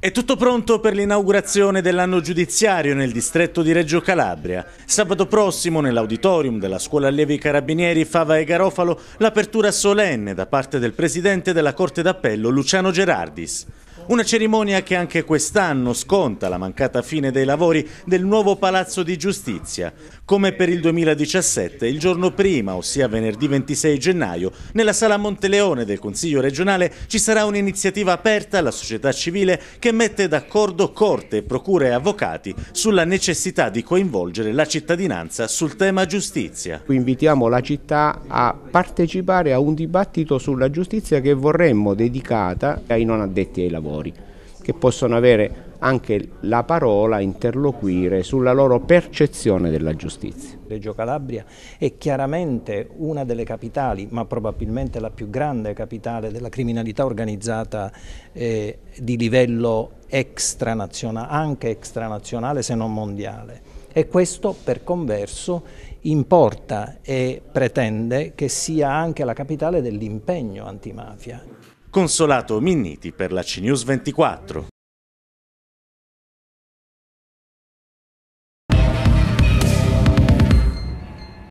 È tutto pronto per l'inaugurazione dell'anno giudiziario nel distretto di Reggio Calabria. Sabato prossimo, nell'auditorium della Scuola Allievi Carabinieri Fava e Garofalo, l'apertura solenne da parte del presidente della Corte d'Appello Luciano Gerardis. Una cerimonia che anche quest'anno sconta la mancata fine dei lavori del nuovo Palazzo di Giustizia. Come per il 2017, il giorno prima, ossia venerdì 26 gennaio, nella Sala Monteleone del Consiglio regionale ci sarà un'iniziativa aperta alla società civile che mette d'accordo corte, procure e avvocati sulla necessità di coinvolgere la cittadinanza sul tema giustizia. Qui invitiamo la città a partecipare a un dibattito sulla giustizia che vorremmo dedicata ai non addetti ai lavori lettori che possono avere anche la parola interloquire sulla loro percezione della giustizia. Reggio Calabria è chiaramente una delle capitali, ma probabilmente la più grande capitale della criminalità organizzata eh, di livello extranazionale, anche extranazionale se non mondiale. E questo per converso importa e pretende che sia anche la capitale dell'impegno antimafia. Consolato Minniti per la CNews 24.